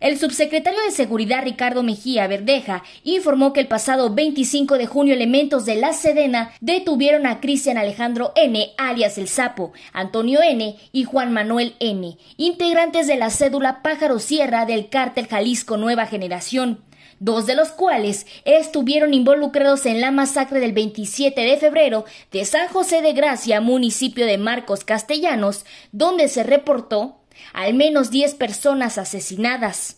El subsecretario de Seguridad Ricardo Mejía Verdeja informó que el pasado 25 de junio elementos de la Sedena detuvieron a Cristian Alejandro N., alias El Sapo, Antonio N. y Juan Manuel N., integrantes de la cédula Pájaro Sierra del cártel Jalisco Nueva Generación, dos de los cuales estuvieron involucrados en la masacre del 27 de febrero de San José de Gracia, municipio de Marcos Castellanos, donde se reportó al menos 10 personas asesinadas.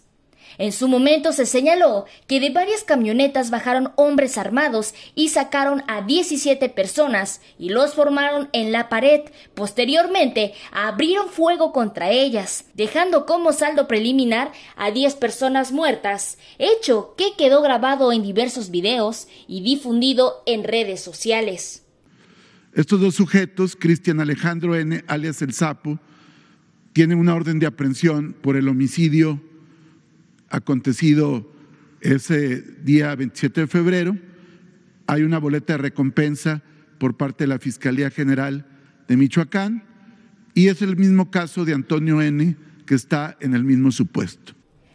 En su momento se señaló que de varias camionetas bajaron hombres armados y sacaron a 17 personas y los formaron en la pared. Posteriormente abrieron fuego contra ellas, dejando como saldo preliminar a 10 personas muertas, hecho que quedó grabado en diversos videos y difundido en redes sociales. Estos dos sujetos, Cristian Alejandro N., alias El Sapo, tiene una orden de aprehensión por el homicidio acontecido ese día 27 de febrero. Hay una boleta de recompensa por parte de la Fiscalía General de Michoacán y es el mismo caso de Antonio N., que está en el mismo supuesto.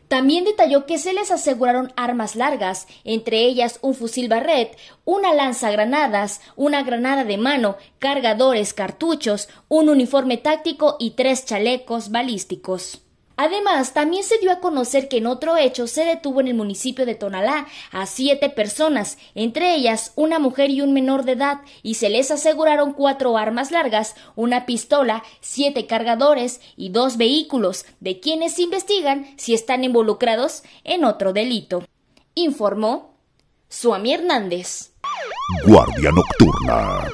También detalló que se les aseguraron armas largas, entre ellas un fusil barret, una lanza granadas, una granada de mano, cargadores, cartuchos, un uniforme táctico y tres chalecos balísticos. Además, también se dio a conocer que en otro hecho se detuvo en el municipio de Tonalá a siete personas, entre ellas una mujer y un menor de edad, y se les aseguraron cuatro armas largas, una pistola, siete cargadores y dos vehículos, de quienes se investigan si están involucrados en otro delito. Informó Suami Hernández. Guardia Nocturna.